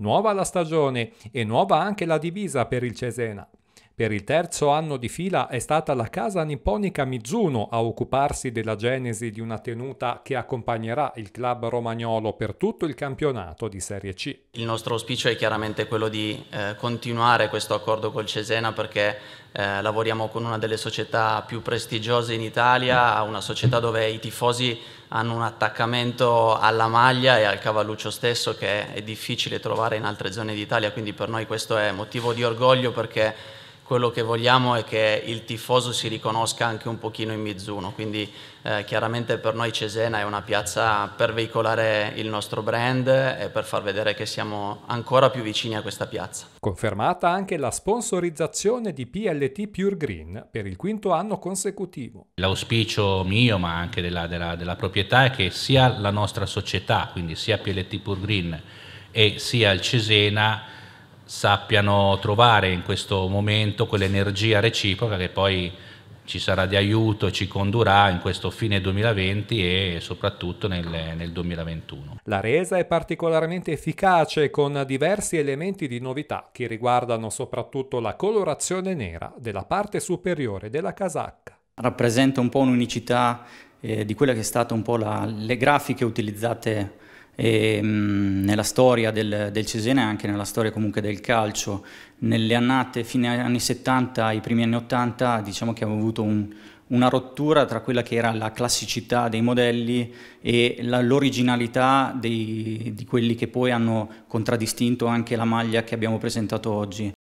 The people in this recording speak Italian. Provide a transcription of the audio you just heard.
Nuova la stagione e nuova anche la divisa per il Cesena. Per il terzo anno di fila è stata la casa nipponica Mizuno a occuparsi della genesi di una tenuta che accompagnerà il club romagnolo per tutto il campionato di Serie C. Il nostro auspicio è chiaramente quello di eh, continuare questo accordo col Cesena perché eh, lavoriamo con una delle società più prestigiose in Italia, una società dove i tifosi hanno un attaccamento alla maglia e al cavalluccio stesso che è difficile trovare in altre zone d'Italia, quindi per noi questo è motivo di orgoglio perché quello che vogliamo è che il tifoso si riconosca anche un pochino in Mizuno, quindi eh, chiaramente per noi Cesena è una piazza per veicolare il nostro brand e per far vedere che siamo ancora più vicini a questa piazza. Confermata anche la sponsorizzazione di PLT Pure Green per il quinto anno consecutivo. L'auspicio mio ma anche della, della, della proprietà è che sia la nostra società, quindi sia PLT Pure Green e sia il Cesena, sappiano trovare in questo momento quell'energia reciproca che poi ci sarà di aiuto e ci condurrà in questo fine 2020 e soprattutto nel, nel, 2021. La resa è particolarmente efficace con diversi elementi di novità che riguardano soprattutto la colorazione nera della parte superiore della casacca. Rappresenta un po' un'unicità eh, di quelle che è stata un po' la, le grafiche utilizzate e, ehm, mh, nella storia del, del Cesena e anche nella storia comunque del calcio, nelle annate fine anni 70 i primi anni 80 diciamo che abbiamo avuto un, una rottura tra quella che era la classicità dei modelli e l'originalità di quelli che poi hanno contraddistinto anche la maglia che abbiamo presentato oggi.